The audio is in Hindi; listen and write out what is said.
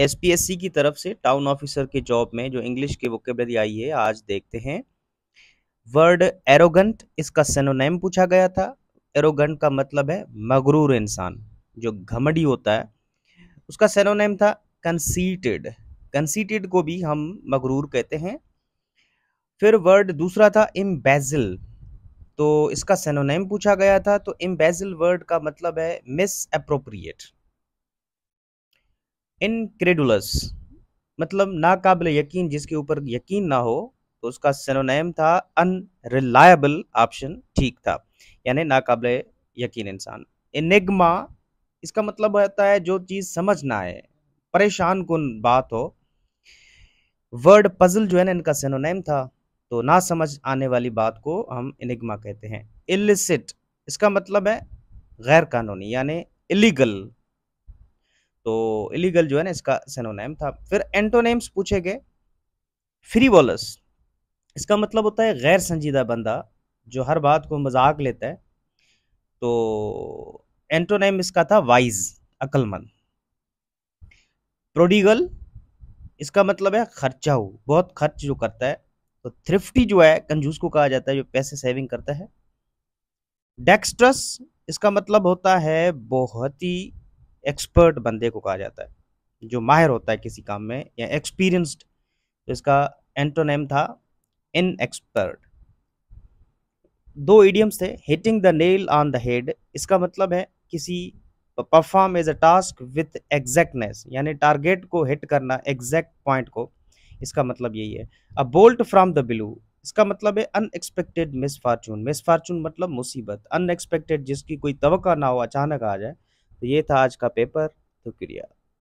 एसपीएससी की तरफ से टाउन ऑफिसर के जॉब में जो इंग्लिश की वोकेबलरी आई है आज देखते हैं वर्ड एरोगंट इसका सेनोनेम पूछा गया था एरोगंट का मतलब है मगरूर इंसान जो घमडी होता है उसका सेनोनेम था कंसीटेड कंसीटेड को भी हम मगरूर कहते हैं फिर वर्ड दूसरा था इम्बेजिल तो इसका सेनोनेम पूछा गया था तो इम्बेजिल वर्ड का मतलब है मिस अप्रोप्रिएट इनक्रेडुलस मतलब नाकाबिल यकीन जिसके ऊपर यकीन ना हो तो उसका सिनोनेम था अनरिलायबल ऑप्शन ठीक था यानी नाकाबिल यकीन इंसान इनिग्मा इसका मतलब होता है जो चीज़ समझ ना आए परेशान कन बात हो वर्ड पजल जो है ना इनका सेनोनेम था तो ना समझ आने वाली बात को हम इनिग्मा कहते हैं इलिसिट इसका मतलब है गैर कानूनी यानी इलीगल तो इलीगल जो है ना इसका सेनोनेम था फिर एंटोनेम्स पूछे गए फ्री बॉलर्स इसका मतलब होता है गैर संजीदा बंदा जो हर बात को मजाक लेता है तो एंटोनेम इसका था वाइज अक्लमंद प्रोडिगल इसका मतलब है खर्चा हो बहुत खर्च जो करता है तो थ्रिफ्टी जो है कंजूस को कहा जाता है जो पैसे सेविंग करता है डेक्स्ट्रस इसका मतलब होता है बहुत ही एक्सपर्ट बंदे को कहा जाता है जो माहिर होता है किसी काम में या एक्सपीरियंस्ड तो इसका एंटोनेम था इन एक्सपर्ट दो इडियम्स थे hitting the nail on the head इसका मतलब है किसी perform as a task with exactness यानी टारगेट को हिट करना एग्जैक्ट पॉइंट को इसका मतलब यही है a bolt from the blue इसका मतलब है अनएक्सपेक्टेड मिसफॉर्चून मिसफॉर्चून मतलब मुसीबत अनएक्सपेक्टेड जिसकी कोई तो ना हो अचानक आ जाए तो ये था आज का पेपर शुक्रिया तो